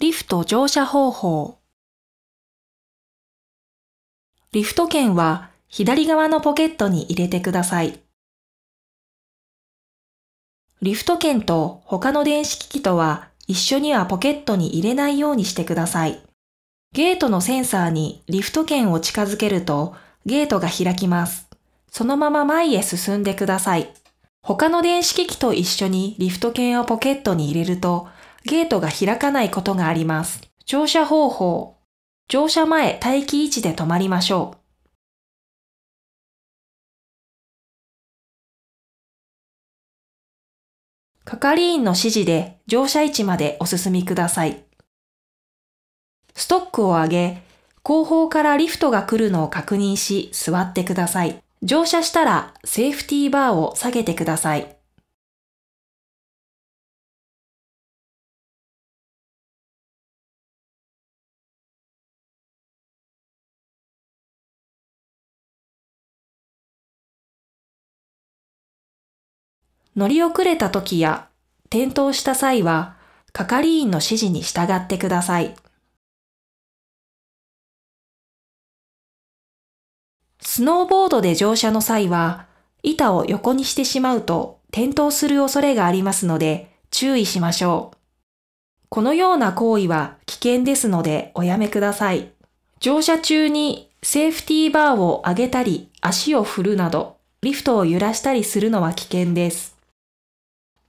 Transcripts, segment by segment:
リフト乗車方法。リフト券は左側のポケットに入れてください。リフト券と他の電子機器とは一緒にはポケットに入れないようにしてください。ゲートのセンサーにリフト券を近づけるとゲートが開きます。そのまま前へ進んでください。他の電子機器と一緒にリフト券をポケットに入れるとゲートが開かないことがあります。乗車方法。乗車前待機位置で止まりましょう。係員の指示で乗車位置までお進みください。ストックを上げ、後方からリフトが来るのを確認し座ってください。乗車したらセーフティーバーを下げてください。乗り遅れた時や転倒した際は、係員の指示に従ってください。スノーボードで乗車の際は、板を横にしてしまうと転倒する恐れがありますので注意しましょう。このような行為は危険ですのでおやめください。乗車中にセーフティーバーを上げたり足を振るなどリフトを揺らしたりするのは危険です。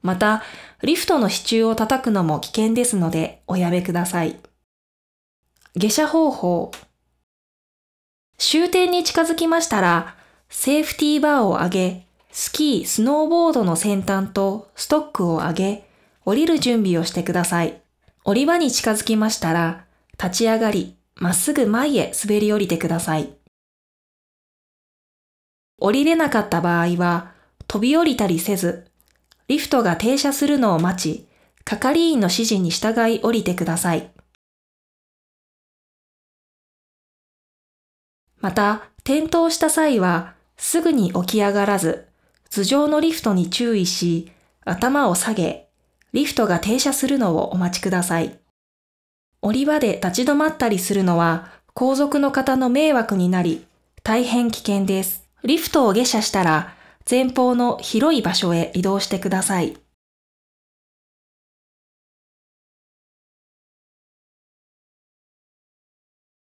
また、リフトの支柱を叩くのも危険ですのでおやめください。下車方法。終点に近づきましたら、セーフティーバーを上げ、スキー、スノーボードの先端とストックを上げ、降りる準備をしてください。降り場に近づきましたら、立ち上がり、まっすぐ前へ滑り降りてください。降りれなかった場合は、飛び降りたりせず、リフトが停車するのを待ち、係員の指示に従い降りてください。また、転倒した際は、すぐに起き上がらず、頭上のリフトに注意し、頭を下げ、リフトが停車するのをお待ちください。降り場で立ち止まったりするのは、後続の方の迷惑になり、大変危険です。リフトを下車したら、前方の広い場所へ移動してください。